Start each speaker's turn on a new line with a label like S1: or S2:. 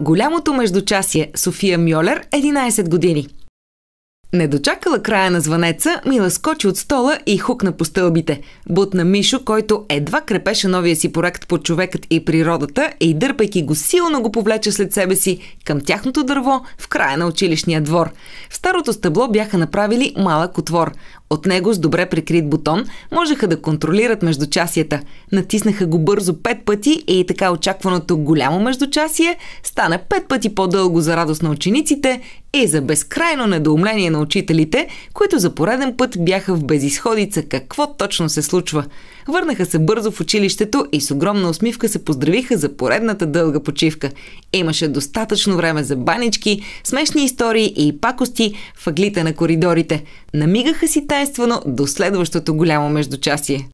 S1: Голямото междучасие София Мьолер, 11 години. Не дочакала края на звънеца, Мила скочи от стола и хукна по стълбите. Бутна Мишо, който едва крепеше новия си проект по човекът и природата и дърпайки го силно го повлече след себе си към тяхното дърво в края на училищния двор. В старото стъбло бяха направили малък отвор. От него с добре прикрит бутон можеха да контролират междучасията. Натиснаха го бързо пет пъти и така очакваното голямо междучасие стана пет пъти по-дълго за радост на учениците и е, за безкрайно недоумление на учителите, които за пореден път бяха в безисходица какво точно се случва. Върнаха се бързо в училището и с огромна усмивка се поздравиха за поредната дълга почивка. Имаше достатъчно време за банички, смешни истории и пакости в аглите на коридорите. Намигаха си тайствено до следващото голямо междучасие.